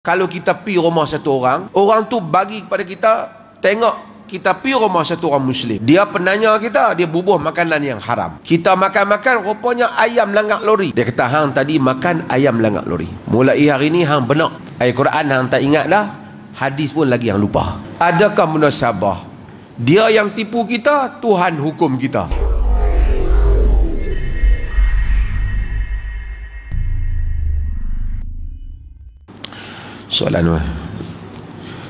Kalau kita pi rumah satu orang, orang tu bagi kepada kita tengok kita pi rumah satu orang muslim. Dia penanya kita, dia bubuh makanan yang haram. Kita makan-makan rupanya ayam langak lori. Dia kata hang tadi makan ayam langak lori. Mulai hari ni hang benar. Ayat Quran hang tak ingat dah. Hadis pun lagi yang lupa. Adakah munasabah? Dia yang tipu kita, Tuhan hukum kita. Soalan apa?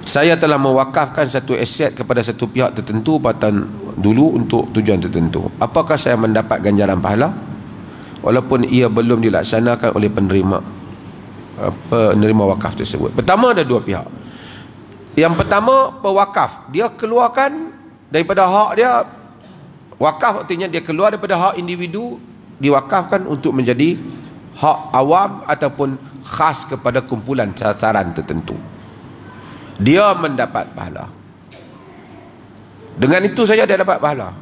Saya telah mewakafkan satu aset kepada satu pihak tertentu batan dulu untuk tujuan tertentu. Apakah saya mendapat ganjaran pahala walaupun ia belum dilaksanakan oleh penerima eh, penerima wakaf tersebut? Pertama ada dua pihak. Yang pertama pewakaf, dia keluarkan daripada hak dia wakaf artinya dia keluar daripada hak individu diwakafkan untuk menjadi hak awam ataupun khas kepada kumpulan sasaran tertentu dia mendapat pahala dengan itu saja dia dapat pahala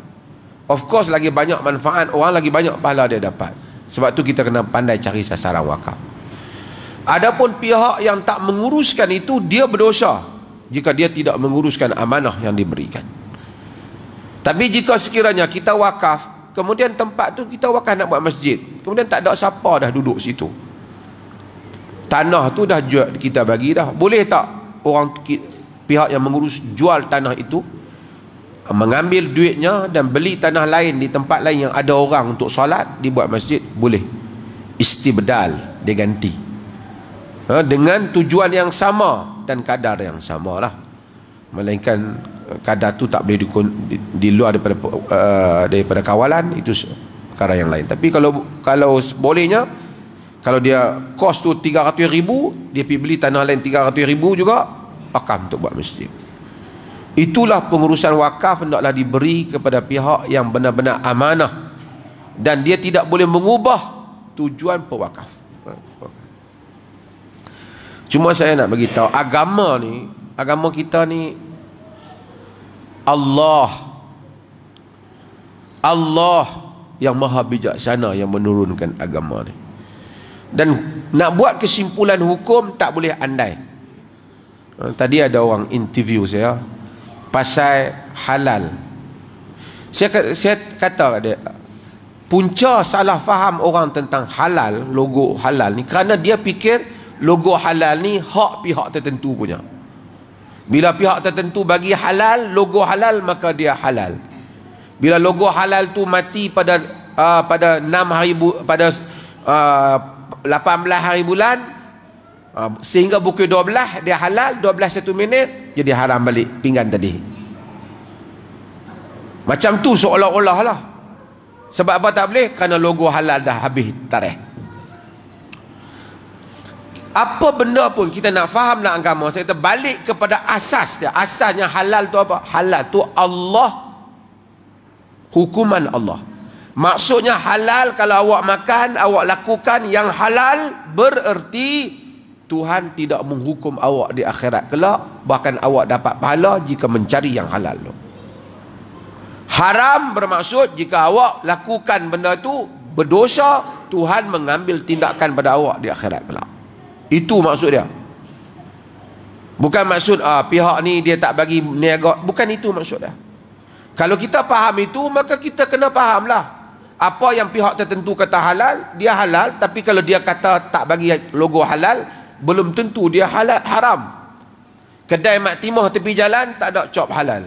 of course lagi banyak manfaat orang lagi banyak pahala dia dapat sebab tu kita kena pandai cari sasaran wakaf adapun pihak yang tak menguruskan itu dia berdosa jika dia tidak menguruskan amanah yang diberikan tapi jika sekiranya kita wakaf kemudian tempat tu kita wakaf kan nak buat masjid kemudian tak ada siapa dah duduk situ tanah tu dah jual kita bagi dah boleh tak orang pihak yang mengurus jual tanah itu mengambil duitnya dan beli tanah lain di tempat lain yang ada orang untuk solat dibuat masjid boleh istibdal dia ganti ha, dengan tujuan yang sama dan kadar yang samalah melainkan kadar tu tak boleh di, di luar daripada uh, daripada kawalan itu perkara yang lain tapi kalau kalau bolehnya kalau dia kos tu 300 ribu dia pergi beli tanah lain 300 ribu juga akan untuk buat masjid itulah pengurusan wakaf hendaklah diberi kepada pihak yang benar-benar amanah dan dia tidak boleh mengubah tujuan pewakaf cuma saya nak beritahu agama ni agama kita ni Allah Allah yang maha bijaksana yang menurunkan agama ni dan nak buat kesimpulan hukum tak boleh andai ha, tadi ada orang interview saya pasal halal saya, saya kata kat dia punca salah faham orang tentang halal logo halal ni kerana dia fikir logo halal ni hak pihak tertentu punya bila pihak tertentu bagi halal, logo halal, maka dia halal. Bila logo halal tu mati pada uh, pada 6 hari pada uh, ah, 18 hari bulan, uh, sehingga pukul 12, dia halal, 12 satu minit, jadi haram balik pinggan tadi. Macam tu seolah-olah lah. Sebab apa tak boleh? Kerana logo halal dah habis tarikh apa benda pun kita nak faham nak agama saya kata balik kepada asas dia asasnya halal tu apa halal tu Allah hukuman Allah maksudnya halal kalau awak makan awak lakukan yang halal bererti Tuhan tidak menghukum awak di akhirat kelak bahkan awak dapat pahala jika mencari yang halal haram bermaksud jika awak lakukan benda tu berdosa Tuhan mengambil tindakan pada awak di akhirat kelak itu maksud dia. Bukan maksud ah pihak ni dia tak bagi niaga, bukan itu maksud dia. Kalau kita faham itu maka kita kena fahamlah. Apa yang pihak tertentu kata halal, dia halal tapi kalau dia kata tak bagi logo halal, belum tentu dia halal haram. Kedai Mak Timah tepi jalan tak ada cop halal.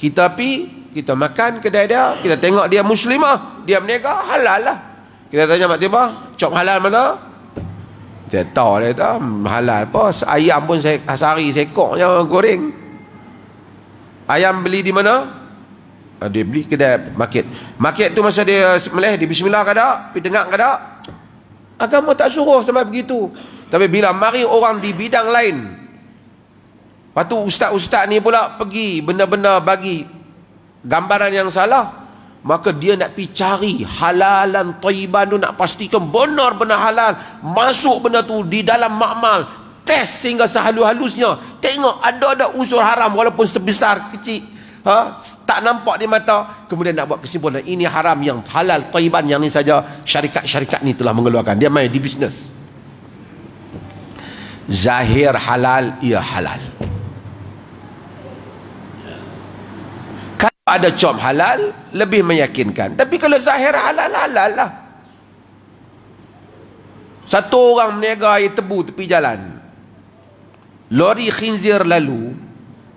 Kita pi, kita makan kedai dia, kita tengok dia muslimah, dia berniaga halal lah. Kita tanya Mak Timah, cop halal mana? Dia tahu dia tahu hmm, halal bos ayam pun saya kasari sekok yang goreng. Ayam beli di mana? Ah, dia beli kedai market. Market tu masa dia meleh di bismillah ke tak? Pi dengar ke tak? Agama tak suruh sampai begitu. Tapi bila mari orang di bidang lain. Lepas ustaz-ustaz ni pula pergi benda-benda bagi gambaran yang salah. Maka dia nak pergi cari halalan taiban tu nak pastikan benar-benar halal. Masuk benda tu di dalam makmal. Test sehingga sehalus-halusnya. Tengok ada-ada unsur haram walaupun sebesar kecil. Ha? Tak nampak di mata. Kemudian nak buat kesimpulan. Ini haram yang halal taiban yang ni saja syarikat-syarikat ni telah mengeluarkan. Dia main di bisnes. Zahir halal, ia halal. ada cop halal lebih meyakinkan tapi kalau zahir halal halal lah satu orang meniaga air tebu tepi jalan lori khinzir lalu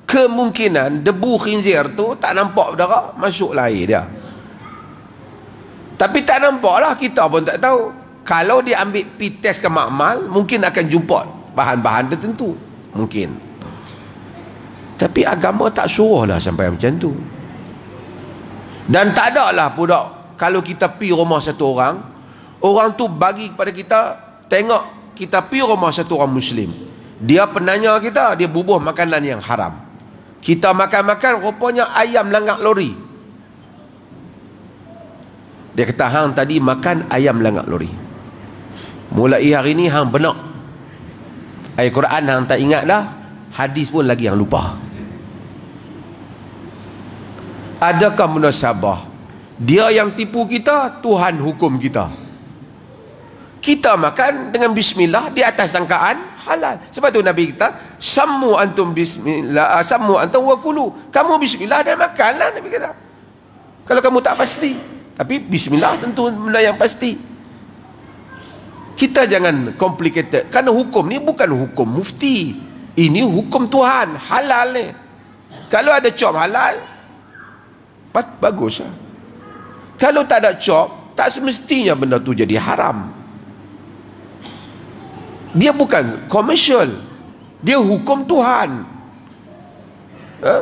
kemungkinan debu khinzir tu tak nampak berdara masuk lah air dia tapi tak nampak lah kita pun tak tahu kalau dia ambil pites ke makmal mungkin akan jumpa bahan-bahan tertentu mungkin tapi agama tak suruh lah sampai macam tu dan tak ada lah budak kalau kita pi rumah satu orang, orang tu bagi kepada kita tengok kita pi rumah satu orang muslim. Dia penanya kita, dia bubuh makanan yang haram. Kita makan-makan rupanya ayam langak lori. Dia kata hang tadi makan ayam langak lori. Mulai hari ni hang benak. Ayat Quran hang tak ingat dah, hadis pun lagi yang lupa adakah munasabah dia yang tipu kita Tuhan hukum kita kita makan dengan bismillah di atas sangkaan halal sebab tu Nabi kita sammu antum bismillah ah, sammu antum wakulu kamu bismillah dan makanlah Nabi kata kalau kamu tak pasti tapi bismillah tentu benda yang pasti kita jangan complicated kerana hukum ni bukan hukum mufti ini hukum Tuhan halal ni kalau ada cop halal Pat, bagus lah. Kalau tak ada cop, tak semestinya benda tu jadi haram. Dia bukan komersial. Dia hukum Tuhan. Ha?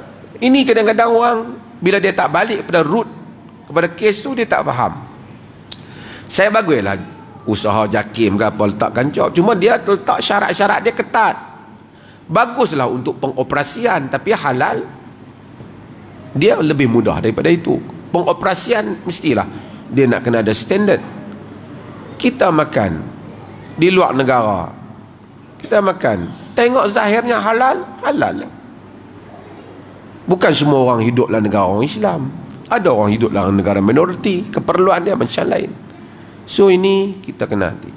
Ini kadang-kadang orang bila dia tak balik kepada root kepada kes tu dia tak faham. Saya baguslah usaha jakim ke apa letakkan cop. Cuma dia letak syarat-syarat dia ketat. Baguslah untuk pengoperasian tapi halal dia lebih mudah daripada itu pengoperasian mestilah dia nak kena ada standard kita makan di luar negara kita makan tengok zahirnya halal halal lah bukan semua orang hidup dalam negara orang Islam ada orang hidup dalam negara minoriti keperluan dia macam lain so ini kita kena hati